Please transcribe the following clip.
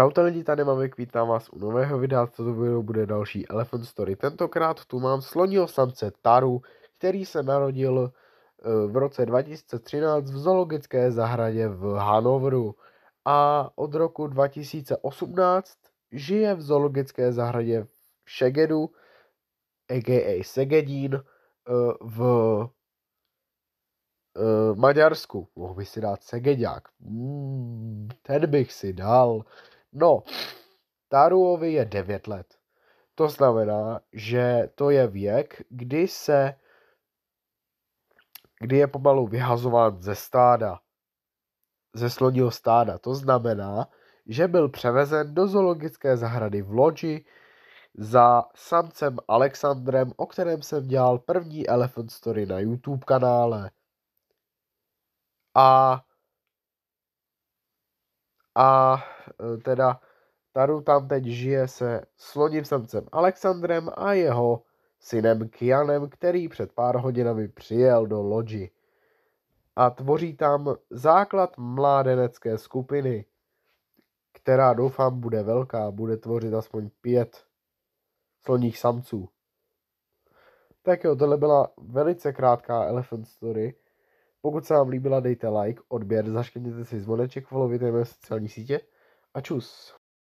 Čau to lidi, tady máme vítám vás u nového videa, co to bude další Elephant Story. Tentokrát tu mám sloního samce Taru, který se narodil eh, v roce 2013 v zoologické zahradě v Hanovru. a od roku 2018 žije v zoologické zahradě v Šegedu, a.k.a. Segedín, eh, v eh, Maďarsku. Mohl by si dát Segedák. Mm, ten bych si dal. No, Taruovi je 9 let. To znamená, že to je věk, kdy se kdy je pomalu vyhazován ze stáda, ze sloního stáda. To znamená, že byl převezen do zoologické zahrady v Lodži za samcem Alexandrem, o kterém jsem dělal první Elephant Story na YouTube kanále. A a Eh, teda Taru tam teď žije se sloním samcem Alexandrem a jeho synem Kianem, který před pár hodinami přijel do loďi A tvoří tam základ mládenecké skupiny, která doufám bude velká, bude tvořit aspoň pět sloních samců. Tak jo, tohle byla velice krátká Elephant Story. Pokud se vám líbila, dejte like, odběr, zaškrtněte si zvoneček, followujte mé sociální sítě. Tschüss.